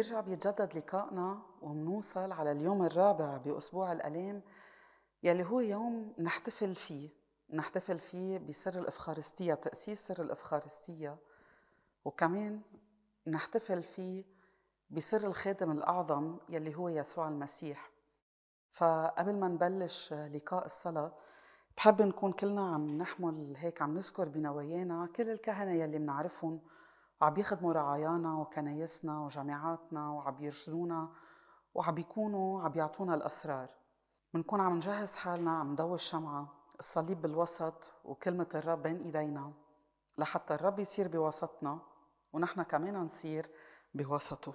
بيرجع بيتجدد لقائنا ومنوصل على اليوم الرابع بأسبوع الألام يلي هو يوم نحتفل فيه نحتفل فيه بسر الإفخارستية تأسيس سر الإفخارستية وكمان نحتفل فيه بسر الخادم الأعظم يلي هو يسوع المسيح فقبل ما نبلش لقاء الصلاة بحب نكون كلنا عم نحمل هيك عم نذكر بنوايانا كل الكهنة يلي منعرفهم عم بيخدموا رعايانا وكنايسنا وجامعاتنا وعم يرشدونا وعم بيكونوا عم بيعطونا الأسرار بنكون عم نجهز حالنا عم نضوي الشمعة الصليب بالوسط وكلمة الرب بين إيدينا لحتى الرب يصير بوسطنا ونحن كمان نصير بوسطه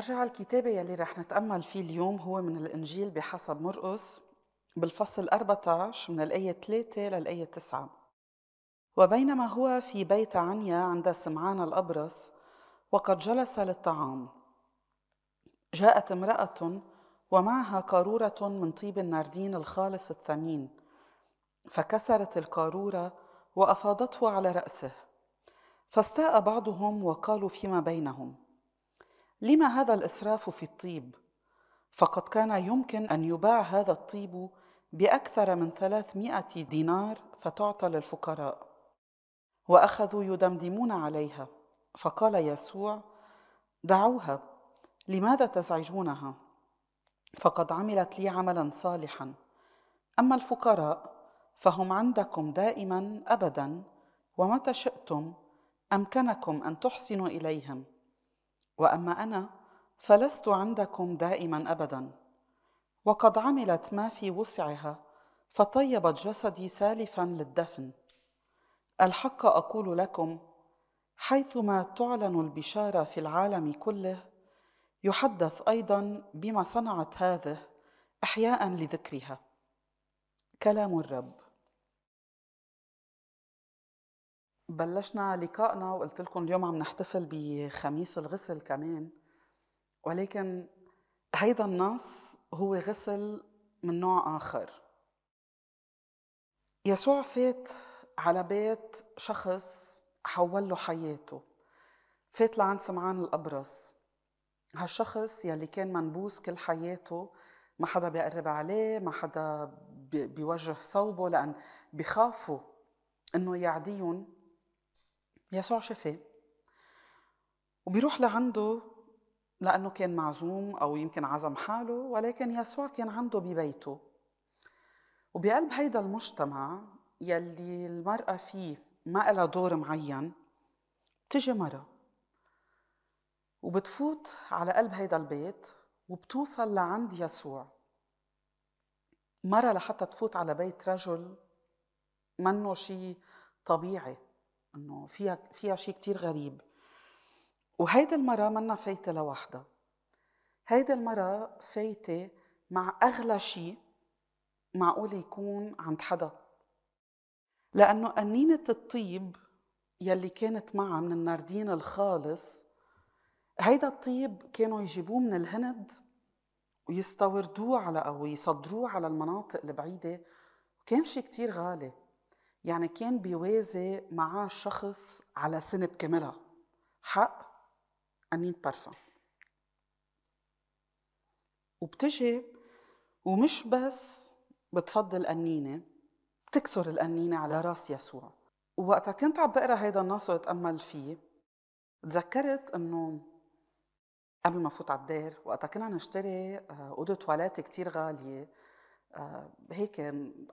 مرجع الكتابة يلي رح نتأمل فيه اليوم هو من الإنجيل بحسب مرقس بالفصل 14 من الآية 3 للآية 9 وبينما هو في بيت عنيا عند سمعان الأبرص وقد جلس للطعام جاءت امرأة ومعها قارورة من طيب الناردين الخالص الثمين فكسرت القارورة وأفاضته على رأسه فاستاء بعضهم وقالوا فيما بينهم لما هذا الإسراف في الطيب؟ فقد كان يمكن أن يباع هذا الطيب بأكثر من ثلاثمائه دينار فتعطى للفقراء وأخذوا يدمدمون عليها فقال يسوع دعوها لماذا تزعجونها فقد عملت لي عملا صالحا أما الفقراء فهم عندكم دائما أبدا ومتى شئتم أمكنكم أن تحسنوا إليهم واما انا فلست عندكم دائما ابدا وقد عملت ما في وسعها فطيبت جسدي سالفا للدفن الحق اقول لكم حيثما تعلن البشاره في العالم كله يحدث ايضا بما صنعت هذه احياء لذكرها كلام الرب بلشنا لقائنا وقلت لكم اليوم عم نحتفل بخميس الغسل كمان ولكن هيدا النص هو غسل من نوع آخر يسوع فات على بيت شخص حول له حياته فات لعند سمعان الأبرص هالشخص يلي كان منبوس كل حياته ما حدا بيقرب عليه ما حدا بيوجه صوبه لأن بيخافوا إنه يعديهم يسوع شفاه وبيروح لعنده لأنه كان معزوم أو يمكن عزم حاله ولكن يسوع كان عنده ببيته وبقلب هيدا المجتمع يلي المرأة فيه ما لها دور معين بتجي مرة وبتفوت على قلب هيدا البيت وبتوصل لعند يسوع مرة لحتى تفوت على بيت رجل منه شي طبيعي انه فيها فيها شيء كثير غريب وهيدي المره منا فايته لوحدها هيدي المره فايته مع اغلى شيء معقول يكون عند حدا لانه قنينه الطيب يلي كانت معها من الناردين الخالص هيدا الطيب كانوا يجيبوه من الهند ويستوردوه على او يصدروه على المناطق البعيده وكان شيء كتير غالي يعني كان بيوازي معاه شخص على سنة بكاملها حق أنين بارفان وبتجي ومش بس بتفضل أنينة بتكسر القنينة على راس يسوع ووقتها كنت عم بقرا هيدا النص واتأمل فيه تذكرت انه قبل ما فوت على الدار وقتها كنا نشتري آه، أوضة تواليت كتير غالية آه، هيك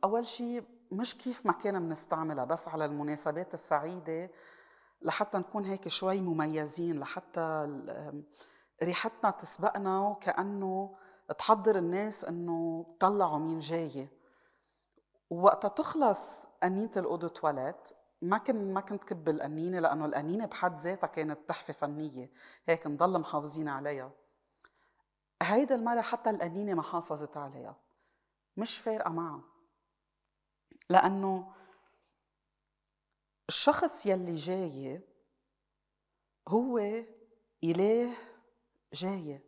أول شيء مش كيف ما كنا بنستعملها بس على المناسبات السعيده لحتى نكون هيك شوي مميزين لحتى ريحتنا تسبقنا وكانه تحضر الناس انه طلعوا مين جاي وقتها تخلص انينه الاوضه تواليت ما كنت ما كنت كب القنينه لانه القنينه بحد ذاتها كانت تحفه فنيه هيك نضل محافظين عليها هيدا المره حتى القنينه ما حافظت عليها مش فارقه معها لأنه الشخص يلي جاي هو إله جاي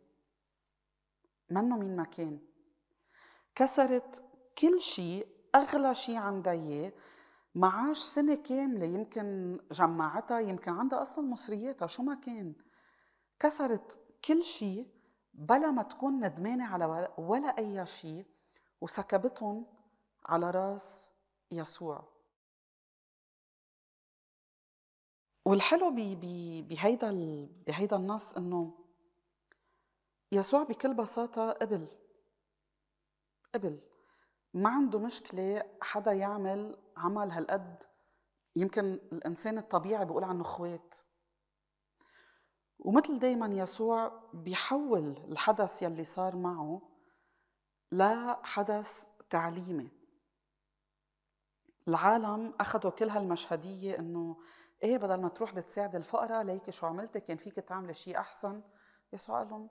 منه مين ما كان كسرت كل شيء أغلى شيء عندها إياه معاش سنة كاملة يمكن جمعتها يمكن عندها أصلا مصرياتها شو ما كان كسرت كل شيء بلا ما تكون ندمانة على ولا أي شيء وسكبتهم على راس يسوع والحلو بهيدا بهيدا النص انه يسوع بكل بساطه قبل قبل ما عنده مشكله حدا يعمل عمل هالقد يمكن الانسان الطبيعي بيقول عنه خوات ومثل دايما يسوع بيحول الحدث يلي صار معه لحدث تعليمي العالم اخذوا كل هالمشهديه انه ايه بدل ما تروح تساعد الفقراء ليك شو عملتي كان فيك تعملي شيء احسن يسوع قال لهم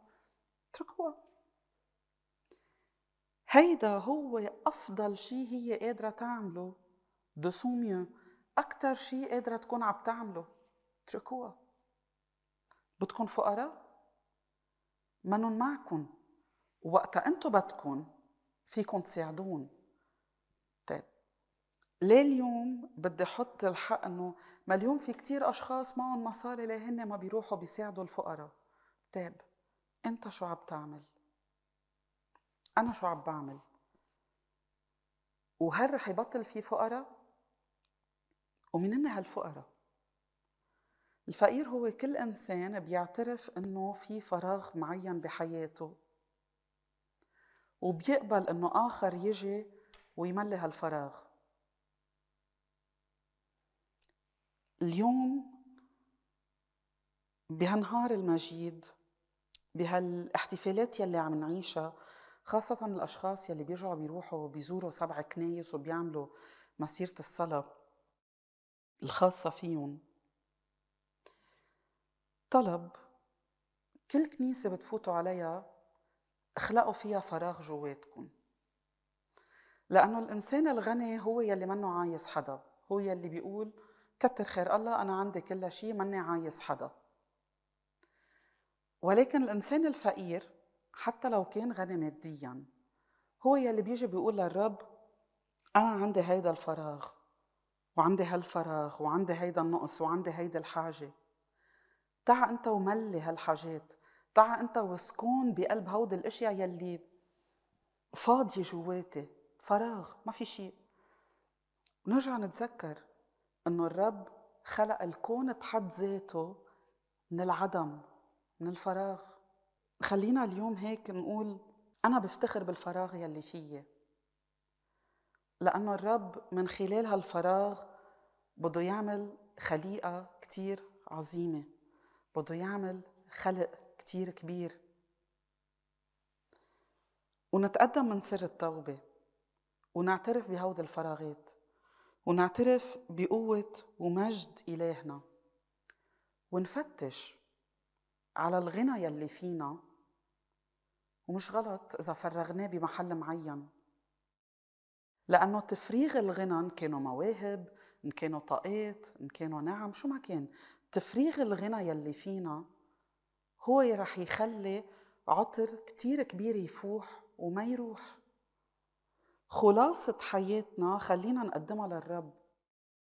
اتركوها هيدا هو افضل شيء هي قادره تعمله ميو اكثر شيء قادره تكون عم تعمله اتركوها بدكم فقراء منن معكم وقتها انتم بدكم فيكم تساعدون ليه اليوم بدي احط الحق انه ما اليوم في كتير اشخاص معهم مصاري ليه هن ما بيروحوا بيساعدوا الفقراء طيب انت شو عم تعمل انا شو عم بعمل وهل رح يبطل في فقراء ومين هن هالفقراء الفقير هو كل انسان بيعترف انه في فراغ معين بحياته وبيقبل انه اخر يجي ويملي هالفراغ اليوم بهالنهار المجيد بهالاحتفالات يلي عم نعيشها خاصة الأشخاص يلي بيرجعوا بيروحوا بيزوروا سبع كنايس وبيعملوا مسيرة الصلاة الخاصة فيهم طلب كل كنيسة بتفوتوا عليها اخلقوا فيها فراغ جواتكم لأنه الإنسان الغني هو يلي منه عايز حدا هو يلي بيقول كتر خير الله أنا عندي كل شيء ماني عايز حدا ولكن الإنسان الفقير حتى لو كان غني ماديا هو يلي بيجي بيقول للرب أنا عندي هيدا الفراغ وعندي هالفراغ وعندي هيدا النقص وعندي هيدي الحاجة تعا أنت وملي هالحاجات تعا أنت وسكون بقلب هود الأشياء يلي فاضية جواتي فراغ ما في شيء نرجع نتذكر انه الرب خلق الكون بحد ذاته من العدم من الفراغ خلينا اليوم هيك نقول انا بفتخر بالفراغ يلي فيي لانه الرب من خلال هالفراغ بده يعمل خليقه كتير عظيمه بده يعمل خلق كتير كبير ونتقدم من سر التوبه ونعترف بهود الفراغات ونعترف بقوة ومجد إلهنا ونفتش على الغنى يلي فينا ومش غلط إذا فرغناه بمحل معين لأنه تفريغ الغنى إن كانوا مواهب إن كانوا طاقات إن كانوا نعم شو ما كان تفريغ الغنى يلي فينا هو رح يخلي عطر كتير كبير يفوح وما يروح خلاصة حياتنا خلينا نقدمها للرب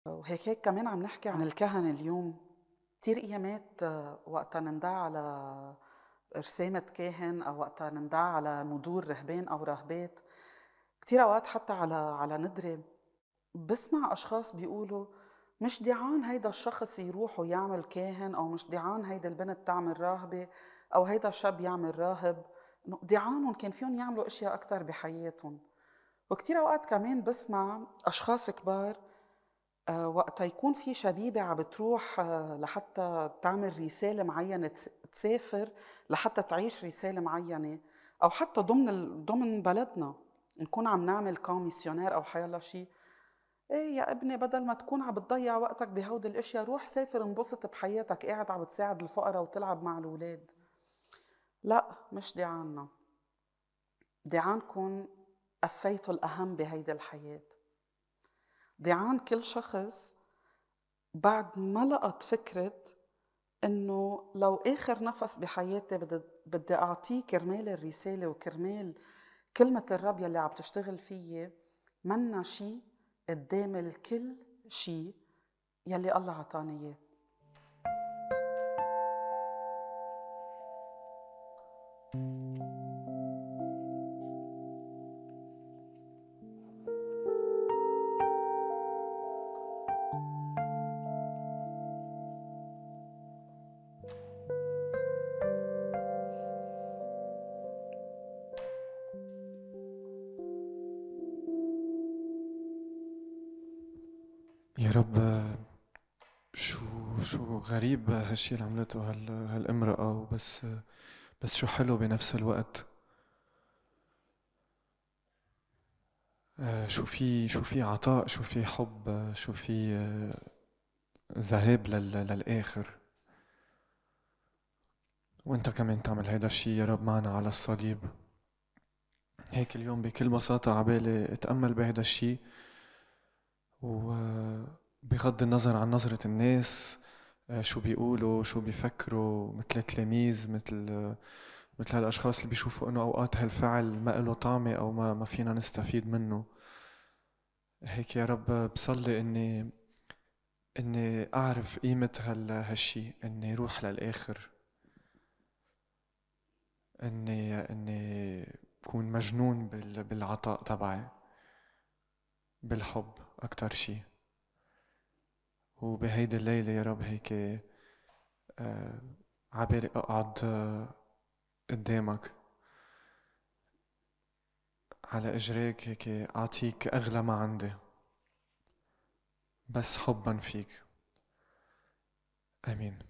وهيك هيك كمان عم نحكي عن الكهنة اليوم كتير أيامات وقتها نندع على رسامة كاهن أو وقتها نندع على ندور رهبان أو راهبات كتير أوقات حتى على على ندرة بسمع أشخاص بيقولوا مش دعان هيدا الشخص يروح ويعمل كاهن أو مش دعان هيدا البنت تعمل راهبة أو هيدا الشاب يعمل راهب دعانهم كان فيهم يعملوا أشياء أكتر بحياتهم وكتير اوقات كمان بسمع اشخاص كبار آه، وقتا يكون في شبيبة عم بتروح آه، لحتى تعمل رسالة معينة تسافر لحتى تعيش رسالة معينة أو حتى ضمن ضمن بلدنا نكون عم نعمل كوميسيونير أو حيالله شيء ايه يا ابني بدل ما تكون عم بتضيع وقتك بهود الاشياء روح سافر انبسط بحياتك قاعد عم بتساعد الفقراء وتلعب مع الاولاد لا مش دعانا دعانكم أفيته الأهم بهيدي الحياة ضيعان كل شخص بعد ما لقط فكرة إنه لو آخر نفس بحياتي بدي, بدي أعطيه كرمال الرسالة وكرمال كلمة الرب يلي عم تشتغل فيي منا شي قدام الكل شي يلي الله عطاني إياه thank you شو غريب هالشي اللي عملته هال هالامرأة وبس بس شو حلو بنفس الوقت آه، شو في شو في عطاء شو في حب شو في آه، ذهاب للآخر وانت كمان تعمل هيدا الشي يا رب معنا على الصليب هيك اليوم بكل بساطة عبالي اتأمل بهيدا الشي وبغض النظر عن نظرة الناس آه، شو بيقولوا شو بيفكروا مثل التلاميذ مثل مثل هالاشخاص اللي بيشوفوا انه اوقات هالفعل ما له طعمه او ما ما فينا نستفيد منه هيك يا رب بصلي اني اني اعرف قيمه هال هالشي اني روح للاخر اني اني كون مجنون بالعطاء تبعي بالحب اكتر شيء وبهيدي الليلة يا رب هيك آه، عبالي أقعد آه، قدامك على إجريك هيك أعطيك أغلى ما عندي بس حبا فيك آمين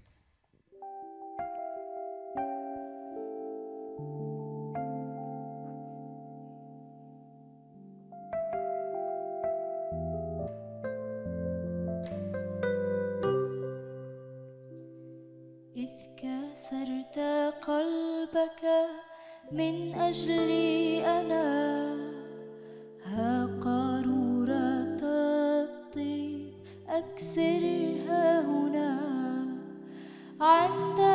أجلي أنا ها قارورة الطيب أكسرها هنا عند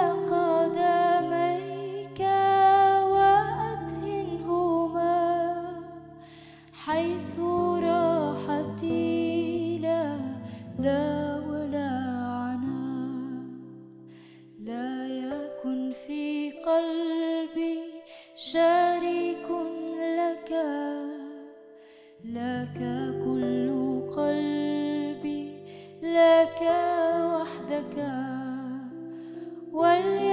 لك كل قلبي لك وحدك والي